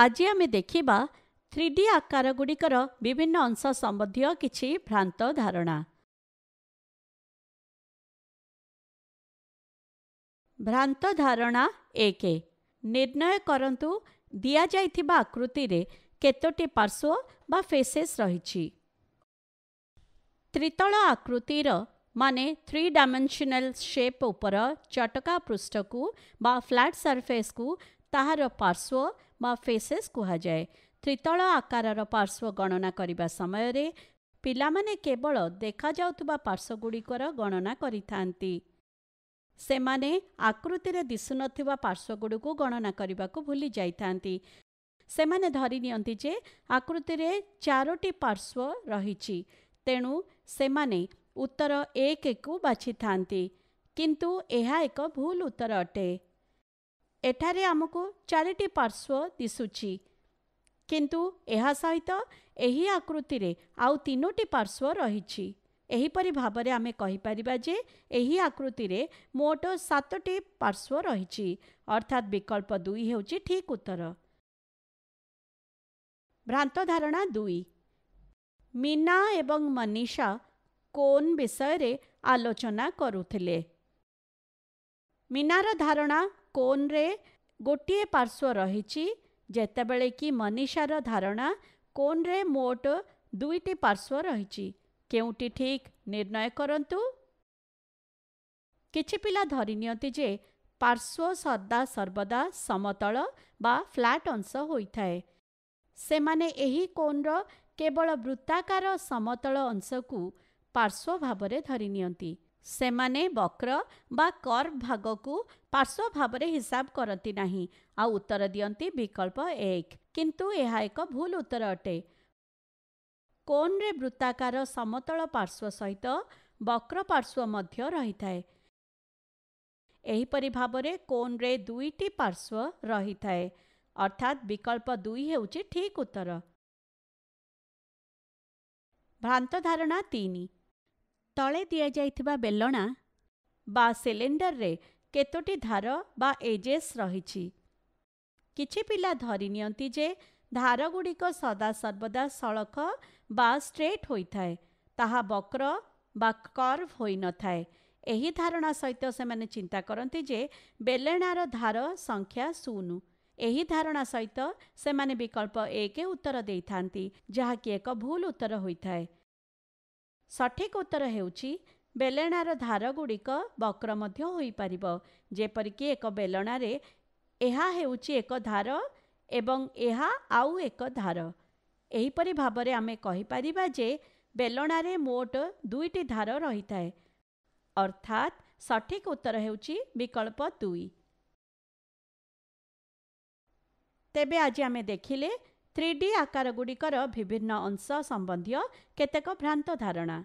ଆଜି ଆମେ ଦେଖିବା ଥ୍ରୀ ଡି ଆକାରଗୁଡ଼ିକର ବିଭିନ୍ନ ଅଂଶ ସମ୍ବନ୍ଧୀୟ କିଛି ଭ୍ରାନ୍ତ ଧାରଣା ଭ୍ରାନ୍ତ ଧାରଣା ଏକ ନିର୍ଣ୍ଣୟ କରନ୍ତୁ ଦିଆଯାଇଥିବା ଆକୃତିରେ କେତୋଟି ପାର୍ଶ୍ୱ ବା ଫେସେସ୍ ରହିଛି ତ୍ରିତଳ ଆକୃତିର ମାନେ ଥ୍ରୀ ଡାଇମେନ୍ସନାଲ ସେପ୍ ଉପର ଚଟକା ପୃଷ୍ଠକୁ ବା ଫ୍ଲାଟ୍ ସର୍ଫେସ୍କୁ ତାହାର ପାର୍ଶ୍ୱ ବା ଫେସେସ୍ କୁହାଯାଏ ତ୍ରିତଳ ଆକାରର ପାର୍ଶ୍ୱ ଗଣନା କରିବା ସମୟରେ ପିଲାମାନେ କେବଳ ଦେଖାଯାଉଥିବା ପାର୍ଶ୍ୱଗୁଡ଼ିକର ଗଣନା କରିଥାନ୍ତି ସେମାନେ ଆକୃତିରେ ଦିଶୁନଥିବା ପାର୍ଶ୍ୱଗୁଡ଼ିକୁ ଗଣନା କରିବାକୁ ଭୁଲି ଯାଇଥାନ୍ତି ସେମାନେ ଧରି ନିଅନ୍ତି ଯେ ଆକୃତିରେ ଚାରୋଟି ପାର୍ଶ୍ୱ ରହିଛି ତେଣୁ ସେମାନେ ଉତ୍ତର ଏକକୁ ବାଛିଥାନ୍ତି କିନ୍ତୁ ଏହା ଏକ ଭୁଲ ଉତ୍ତର ଅଟେ ଏଠାରେ ଆମକୁ ଚାରିଟି ପାର୍ଶ୍ୱ ଦିଶୁଛି କିନ୍ତୁ ଏହା ସହିତ ଏହି ଆକୃତିରେ ଆଉ ତିନୋଟି ପାର୍ଶ୍ୱ ରହିଛି ଏହିପରି ଭାବରେ ଆମେ କହିପାରିବା ଯେ ଏହି ଆକୃତିରେ ମୋଟ ସାତଟି ପାର୍ଶ୍ୱ ରହିଛି ଅର୍ଥାତ୍ ବିକଳ୍ପ ଦୁଇ ହେଉଛି ଠିକ୍ ଉତ୍ତର ଭ୍ରାନ୍ତ ଧାରଣା ଦୁଇ ମୀନା ଏବଂ ମନୀଷା କୋନ୍ ବିଷୟରେ ଆଲୋଚନା କରୁଥିଲେ ମୀନାର ଧାରଣା କୋନ୍ରେ ଗୋଟିଏ ପାର୍ଶ୍ୱ ରହିଛି ଯେତେବେଳେ କି ମନୀଷାର ଧାରଣା କୋନ୍ରେ ମୋଟ ଦୁଇଟି ପାର୍ଶ୍ୱ ରହିଛି କେଉଁଟି ଠିକ୍ ନିର୍ଣ୍ଣୟ କରନ୍ତୁ କିଛି ପିଲା ଧରିନିଅନ୍ତି ଯେ ପାର୍ଶ୍ୱ ସଦା ସର୍ବଦା ସମତଳ ବା ଫ୍ଲାଟ୍ ଅଂଶ ହୋଇଥାଏ ସେମାନେ ଏହି କୋନ୍ର କେବଳ ବୃତ୍ତାକାର ସମତଳ ଅଂଶକୁ ପାର୍ଶ୍ୱ ଭାବରେ ଧରିନିଅନ୍ତି ସେମାନେ ବକ୍ର ବା କର୍ଭ ଭାଗକୁ ପାର୍ଶ୍ୱ ଭାବରେ ହିସାବ କରନ୍ତି ନାହିଁ ଆଉ ଉତ୍ତର ଦିଅନ୍ତି ବିକଳ୍ପ ଏକ କିନ୍ତୁ ଏହା ଏକ ଭୁଲ ଉତ୍ତର ଅଟେ କୋନ୍ରେ ବୃତ୍ତାକାର ସମତଳ ପାର୍ଶ୍ୱ ସହିତ ବକ୍ର ପାର୍ଶ୍ୱ ମଧ୍ୟ ରହିଥାଏ ଏହିପରି ଭାବରେ କୋନ୍ରେ ଦୁଇଟି ପାର୍ଶ୍ୱ ରହିଥାଏ ଅର୍ଥାତ୍ ବିକଳ୍ପ ଦୁଇ ହେଉଛି ଠିକ୍ ଉତ୍ତର ଭ୍ରାନ୍ତ ଧାରଣା ତିନି ତଳେ ଦିଆଯାଇଥିବା ବେଲଣା ବା ସିଲିଣ୍ଡରରେ କେତୋଟି ଧାର ବା ଏଜେସ୍ ରହିଛି କିଛି ପିଲା ଧରି ନିଅନ୍ତି ଯେ ଧାର ଧାରଗୁଡ଼ିକ ସଦାସର୍ବଦା ସଳଖ ବା ଷ୍ଟ୍ରେଟ୍ ହୋଇଥାଏ ତାହା ବକ୍ର ବା କର୍ଭ ହୋଇନଥାଏ ଏହି ଧାରଣା ସହିତ ସେମାନେ ଚିନ୍ତା କରନ୍ତି ଯେ ବେଲେଣାର ଧାର ସଂଖ୍ୟା ଶୂନ ଏହି ଧାରଣା ସହିତ ସେମାନେ ବିକଳ୍ପ ଏକ ଉତ୍ତର ଦେଇଥାନ୍ତି ଯାହାକି ଏକ ଭୁଲ ଉତ୍ତର ହୋଇଥାଏ ସଠିକ୍ ଉତ୍ତର ହେଉଛି ବେଲଣାର ଧାର ଗୁଡ଼ିକ ବକ୍ର ମଧ୍ୟ ହୋଇପାରିବ ଯେପରିକି ଏକ ବେଲଣାରେ ଏହା ହେଉଛି ଏକ ଧାର ଏବଂ ଏହା ଆଉ ଏକ ଧାର ଏହିପରି ଭାବରେ ଆମେ କହିପାରିବା ଯେ ବେଲଣାରେ ମୋଟ ଦୁଇଟି ଧାର ରହିଥାଏ ଅର୍ଥାତ୍ ସଠିକ୍ ଉତ୍ତର ହେଉଛି ବିକଳ୍ପ ଦୁଇ ତେବେ ଆଜି ଆମେ ଦେଖିଲେ ଥ୍ରୀ ଡି ଆକାରଗୁଡ଼ିକର ବିଭିନ୍ନ ଅଂଶ ସମ୍ବନ୍ଧୀୟ କେତେକ ଭ୍ରାନ୍ତ ଧାରଣା